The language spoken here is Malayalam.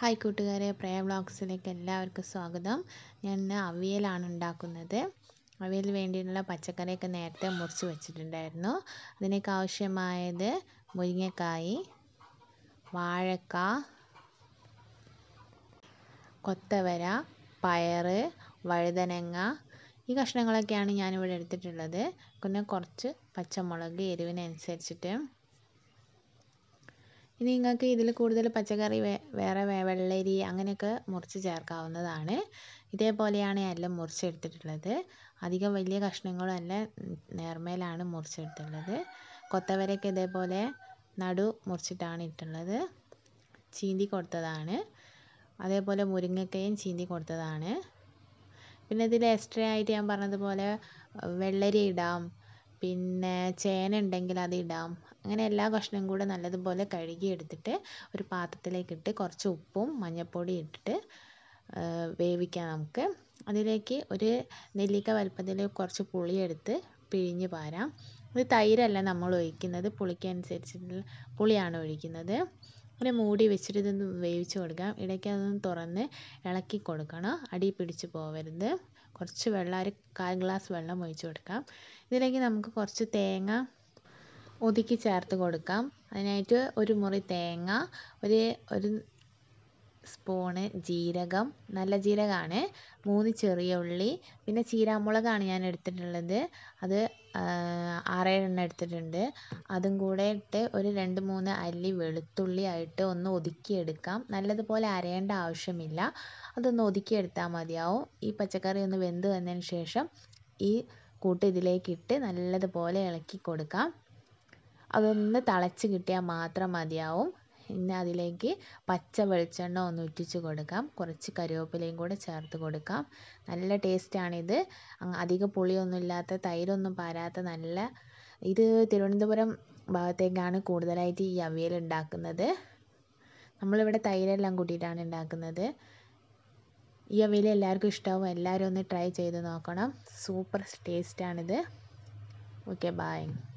ഹായ് കൂട്ടുകാരെ പ്രയ വ്ളോഗ്സിലേക്ക് എല്ലാവർക്കും സ്വാഗതം ഞാൻ ഇന്ന് അവിയലാണ് ഉണ്ടാക്കുന്നത് അവിയൽ വേണ്ടിയിട്ടുള്ള പച്ചക്കറിയൊക്കെ നേരത്തെ മുറിച്ച് വെച്ചിട്ടുണ്ടായിരുന്നു അതിനേക്ക് ആവശ്യമായത് മുരിങ്ങക്കായി വാഴക്ക കൊത്തവര പയറ് വഴുതനങ്ങ ഈ കഷ്ണങ്ങളൊക്കെയാണ് ഞാനിവിടെ എടുത്തിട്ടുള്ളത് പിന്നെ കുറച്ച് പച്ചമുളക് എരിവിനനുസരിച്ചിട്ട് ഇനി നിങ്ങൾക്ക് ഇതിൽ കൂടുതൽ പച്ചക്കറി വേറെ വെള്ളരി അങ്ങനെയൊക്കെ മുറിച്ച് ചേർക്കാവുന്നതാണ് ഇതേപോലെയാണ് എല്ലാം എല്ലാം മുറിച്ചെടുത്തിട്ടുള്ളത് അധികം വലിയ കഷ്ണങ്ങളും അല്ല നേർമേലാണ് മുറിച്ചെടുത്തുള്ളത് കൊത്തവരയൊക്കെ ഇതേപോലെ നടു മുറിച്ചിട്ടാണ് ഇട്ടുള്ളത് ചീന്തി കൊടുത്തതാണ് അതേപോലെ മുരിങ്ങക്കയും ചീന്തി കൊടുത്തതാണ് പിന്നെ ഇതിൽ എക്സ്ട്രാ ആയിട്ട് ഞാൻ പറഞ്ഞതുപോലെ വെള്ളരി ഇടാം പിന്നെ ചേന ഉണ്ടെങ്കിൽ അതിടാം അങ്ങനെ എല്ലാ കഷ്ണവും കൂടെ നല്ലതുപോലെ കഴുകി എടുത്തിട്ട് ഒരു പാത്രത്തിലേക്കിട്ട് കുറച്ച് ഉപ്പും മഞ്ഞൾപ്പൊടി ഇട്ടിട്ട് വേവിക്കാം നമുക്ക് അതിലേക്ക് ഒരു നെല്ലിക്ക വലുപ്പത്തിൽ കുറച്ച് പുളിയെടുത്ത് പിഴിഞ്ഞ് പാരാം ഇത് തൈരല്ല നമ്മൾ ഒഴിക്കുന്നത് പുളിക്കനുസരിച്ചിട്ടുള്ള പുളിയാണ് ഒഴിക്കുന്നത് അങ്ങനെ മൂടി വെച്ചിട്ട് ഇതൊന്ന് വേവിച്ച് കൊടുക്കാം ഇടയ്ക്ക് അതൊന്ന് തുറന്ന് ഇളക്കി കൊടുക്കണം അടി പിടിച്ച് പോവരുത് കുറച്ച് വെള്ളം ഒരു കാൽ ഗ്ലാസ് വെള്ളം ഒഴിച്ച് കൊടുക്കാം ഇതിലേക്ക് നമുക്ക് കുറച്ച് തേങ്ങ ഒതുക്കി ചേർത്ത് കൊടുക്കാം അതിനായിട്ട് ഒരു മുറി തേങ്ങ ഒരു ഒരു സ്പൂണ് ജീരകം നല്ല ജീരകമാണ് മൂന്ന് ചെറിയ ഉള്ളി പിന്നെ ചീരാമുളകാണ് ഞാൻ എടുത്തിട്ടുള്ളത് അത് ആറേഴെണ്ണം എടുത്തിട്ടുണ്ട് അതും കൂടെ ഇട്ട് ഒരു രണ്ട് മൂന്ന് അല്ലി വെളുത്തുള്ളി ആയിട്ട് ഒന്ന് ഒതുക്കിയെടുക്കാം നല്ലതുപോലെ അരയേണ്ട ആവശ്യമില്ല അതൊന്ന് ഒതുക്കിയെടുത്താൽ മതിയാവും ഈ പച്ചക്കറി ഒന്ന് വെന്ത് വന്നതിന് ശേഷം ഈ കൂട്ട് ഇതിലേക്ക് ഇട്ട് നല്ലതുപോലെ ഇളക്കി കൊടുക്കാം അതൊന്ന് തിളച്ച് കിട്ടിയാൽ മാത്രം മതിയാവും ഇനി അതിലേക്ക് പച്ച വെളിച്ചെണ്ണ ഒന്ന് ഉറ്റിച്ച് കൊടുക്കാം കുറച്ച് കറിവേപ്പിലയും കൂടെ ചേർത്ത് കൊടുക്കാം നല്ല ടേസ്റ്റാണിത് അധികം പുളിയൊന്നും ഇല്ലാത്ത തൈരൊന്നും പാരാത്ത നല്ല ഇത് തിരുവനന്തപുരം ഭാഗത്തേക്കാണ് കൂടുതലായിട്ട് ഈ അവിയൽ ഉണ്ടാക്കുന്നത് നമ്മളിവിടെ തൈരെല്ലാം കൂട്ടിയിട്ടാണ് ഉണ്ടാക്കുന്നത് ഈ അവിയൽ എല്ലാവർക്കും ഇഷ്ടമാവും എല്ലാവരും ഒന്ന് ട്രൈ ചെയ്ത് നോക്കണം സൂപ്പർ ടേസ്റ്റാണിത് ഓക്കെ ബായ്